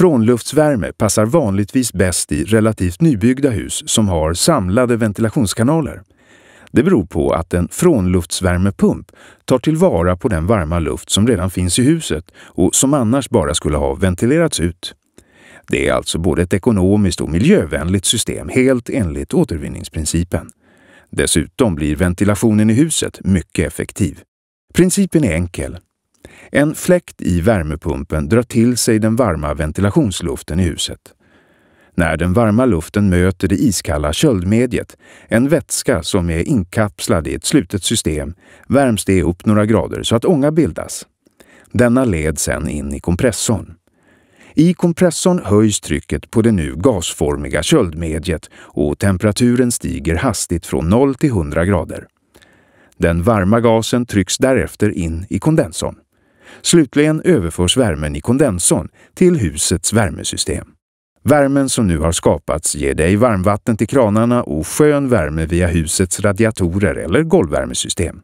Frånluftsvärme passar vanligtvis bäst i relativt nybyggda hus som har samlade ventilationskanaler. Det beror på att en frånluftsvärmepump tar tillvara på den varma luft som redan finns i huset och som annars bara skulle ha ventilerats ut. Det är alltså både ett ekonomiskt och miljövänligt system helt enligt återvinningsprincipen. Dessutom blir ventilationen i huset mycket effektiv. Principen är enkel. En fläkt i värmepumpen drar till sig den varma ventilationsluften i huset. När den varma luften möter det iskalla köldmediet, en vätska som är inkapslad i ett slutet system, värms det upp några grader så att ånga bildas. Denna leds sedan in i kompressorn. I kompressorn höjs trycket på det nu gasformiga köldmediet och temperaturen stiger hastigt från 0 till 100 grader. Den varma gasen trycks därefter in i kondensorn. Slutligen överförs värmen i kondensorn till husets värmesystem. Värmen som nu har skapats ger dig varmvatten till kranarna och skön värme via husets radiatorer eller golvvärmesystem.